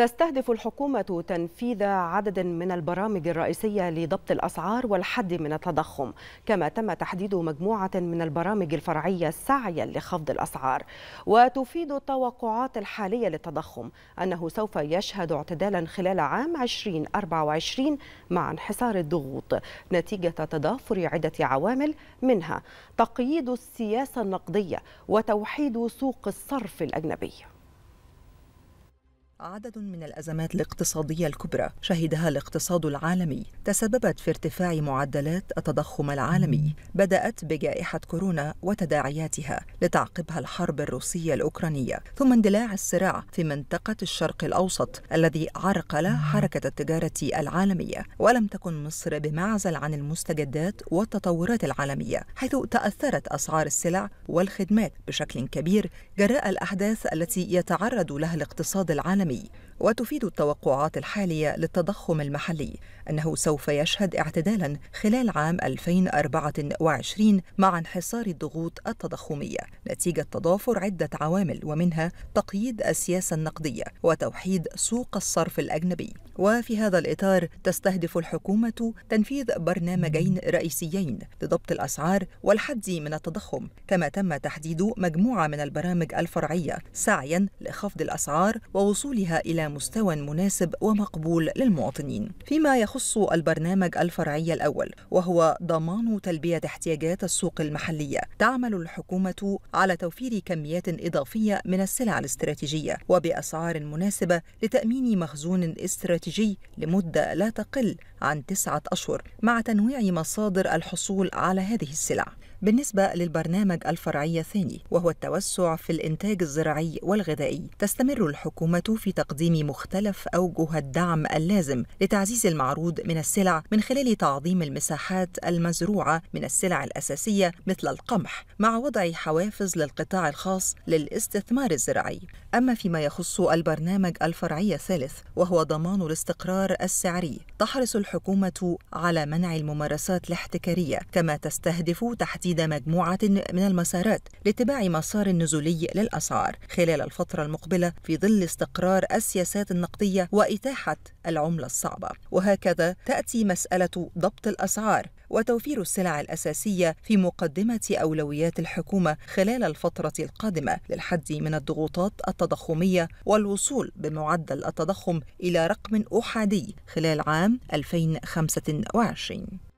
تستهدف الحكومة تنفيذ عدد من البرامج الرئيسية لضبط الأسعار والحد من التضخم كما تم تحديد مجموعة من البرامج الفرعية سعيا لخفض الأسعار وتفيد التوقعات الحالية للتضخم أنه سوف يشهد اعتدالا خلال عام 2024 مع انحسار الضغوط نتيجة تضافر عدة عوامل منها تقييد السياسة النقدية وتوحيد سوق الصرف الأجنبي عدد من الأزمات الاقتصادية الكبرى شهدها الاقتصاد العالمي تسببت في ارتفاع معدلات التضخم العالمي بدأت بجائحة كورونا وتداعياتها لتعقبها الحرب الروسية الأوكرانية ثم اندلاع الصراع في منطقة الشرق الأوسط الذي عرقل حركة التجارة العالمية ولم تكن مصر بمعزل عن المستجدات والتطورات العالمية حيث تأثرت أسعار السلع والخدمات بشكل كبير جراء الأحداث التي يتعرض لها الاقتصاد العالمي العالمي وتفيد التوقعات الحالية للتضخم المحلي أنه سوف يشهد اعتدالا خلال عام 2024 مع انحصار الضغوط التضخمية نتيجة تضافر عدة عوامل ومنها تقييد السياسة النقدية وتوحيد سوق الصرف الأجنبي وفي هذا الإطار تستهدف الحكومة تنفيذ برنامجين رئيسيين لضبط الأسعار والحد من التضخم كما تم تحديد مجموعة من البرامج الفرعية سعيا لخفض الأسعار ووصولها إلى مستوى مناسب ومقبول للمواطنين فيما يخص البرنامج الفرعي الأول وهو ضمان تلبية احتياجات السوق المحلية تعمل الحكومة على توفير كميات إضافية من السلع الاستراتيجية وبأسعار مناسبة لتأمين مخزون استراتيجي الخارجي لمدة لا تقل عن تسعة أشهر مع تنويع مصادر الحصول على هذه السلع بالنسبة للبرنامج الفرعي الثاني وهو التوسع في الإنتاج الزراعي والغذائي تستمر الحكومة في تقديم مختلف أوجه الدعم اللازم لتعزيز المعروض من السلع من خلال تعظيم المساحات المزروعة من السلع الأساسية مثل القمح مع وضع حوافز للقطاع الخاص للاستثمار الزراعي أما فيما يخص البرنامج الفرعي الثالث وهو ضمان الاستقرار السعري تحرص الحكومة على منع الممارسات الاحتكارية كما تستهدف تحديد تحديد مجموعة من المسارات لاتباع مسار نزولي للأسعار خلال الفترة المقبلة في ظل استقرار السياسات النقدية وإتاحة العملة الصعبة وهكذا تأتي مسألة ضبط الأسعار وتوفير السلع الأساسية في مقدمة أولويات الحكومة خلال الفترة القادمة للحد من الضغوطات التضخمية والوصول بمعدل التضخم إلى رقم أحادي خلال عام 2025